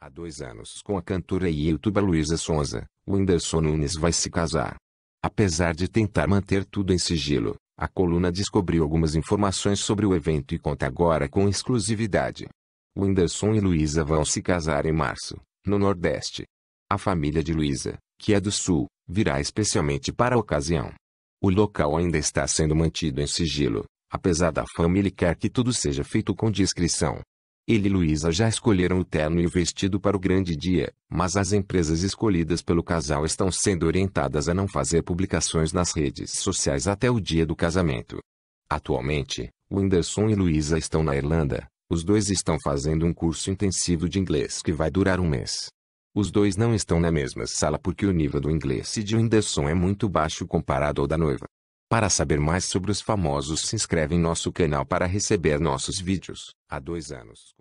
Há dois anos com a cantora e youtuber Luísa Sonza, Whindersson Nunes vai se casar. Apesar de tentar manter tudo em sigilo, a coluna descobriu algumas informações sobre o evento e conta agora com exclusividade. Whindersson e Luísa vão se casar em março, no Nordeste. A família de Luísa, que é do Sul, virá especialmente para a ocasião. O local ainda está sendo mantido em sigilo, apesar da família quer que tudo seja feito com discrição. Ele e Luísa já escolheram o terno e o vestido para o grande dia, mas as empresas escolhidas pelo casal estão sendo orientadas a não fazer publicações nas redes sociais até o dia do casamento. Atualmente, Whindersson e Luísa estão na Irlanda. Os dois estão fazendo um curso intensivo de inglês que vai durar um mês. Os dois não estão na mesma sala porque o nível do inglês de Whindersson é muito baixo comparado ao da noiva. Para saber mais sobre os famosos se inscreve em nosso canal para receber nossos vídeos. Há dois anos